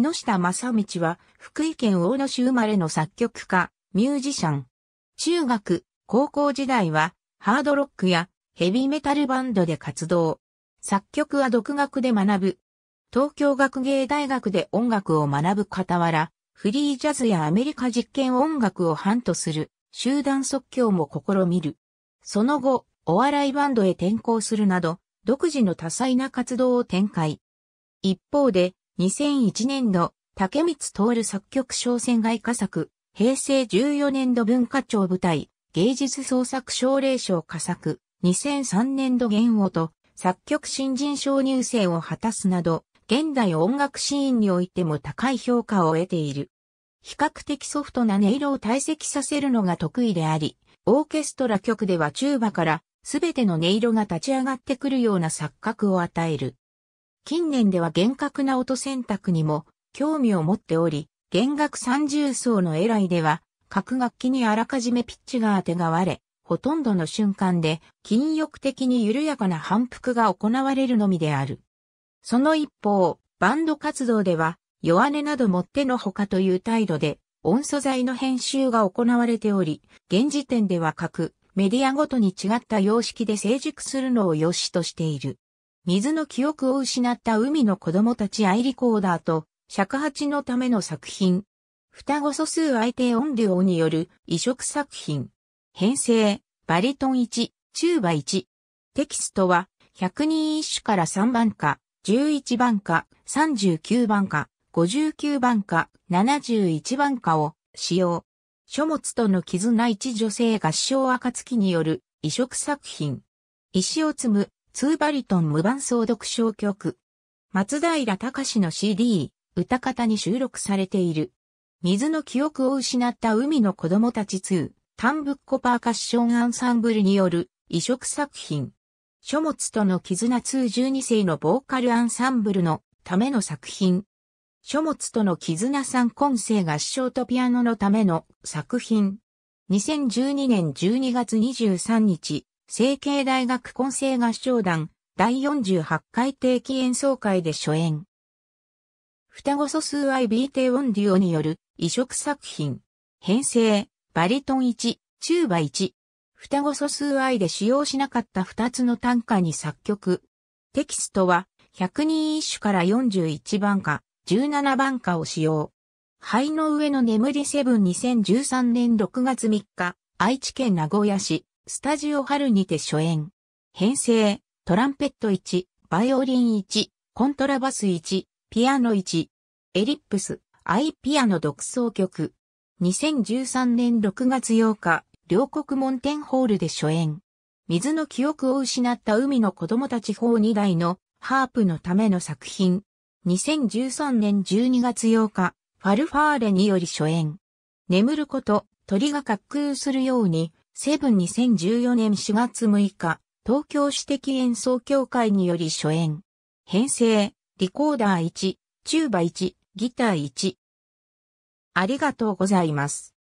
木下正道は、福井県大野市生まれの作曲家、ミュージシャン。中学、高校時代は、ハードロックやヘビーメタルバンドで活動。作曲は独学で学ぶ。東京学芸大学で音楽を学ぶ傍ら、フリージャズやアメリカ実験音楽をハントする、集団即興も試みる。その後、お笑いバンドへ転校するなど、独自の多彩な活動を展開。一方で、2001年度、竹光徹作曲商戦外科作、平成14年度文化庁舞台、芸術創作奨励賞佳作、2003年度元王と作曲新人賞入選を果たすなど、現代音楽シーンにおいても高い評価を得ている。比較的ソフトな音色を堆積させるのが得意であり、オーケストラ曲ではチューバからすべての音色が立ち上がってくるような錯覚を与える。近年では厳格な音選択にも興味を持っており、弦楽三重奏のエライでは、各楽器にあらかじめピッチが当てがわれ、ほとんどの瞬間で禁欲的に緩やかな反復が行われるのみである。その一方、バンド活動では、弱音などもってのほかという態度で、音素材の編集が行われており、現時点では各メディアごとに違った様式で成熟するのを良しとしている。水の記憶を失った海の子供たちアイリコーダーと、尺八のための作品。双子素数相手音量による移植作品。編成、バリトン1、チューバ1。テキストは、100人一首から3番か、11番か、39番か、59番か、71番かを使用。書物との絆一女性合唱暁による移植作品。石を積む2バリトン無伴奏読唱曲。松平隆の CD、歌方に収録されている。水の記憶を失った海の子供たち2、ンブッコパーカッションアンサンブルによる移植作品。書物との絆212世のボーカルアンサンブルのための作品。書物との絆3今世合唱とピアノのための作品。2012年12月23日、成形大学混成合唱団第48回定期演奏会で初演。双子素数 IB オンデュオによる移植作品。編成、バリトン1、チューバ1。双子素数 I で使用しなかった2つの単価に作曲。テキストは100人一首から41番歌、17番歌を使用。灰の上の眠りセブン2013年6月3日、愛知県名古屋市、スタジオ春にて初演。編成、トランペット1、バイオリン1、コントラバス1、ピアノ1、エリップス、アイピアノ独奏曲。2013年6月8日、両国門天ホールで初演。水の記憶を失った海の子供たち法2代のハープのための作品。2013年12月8日、ファルファーレにより初演。眠ること、鳥が滑空するように、セブン2014年4月6日、東京私的演奏協会により初演。編成、リコーダー1、チューバ1、ギター1。ありがとうございます。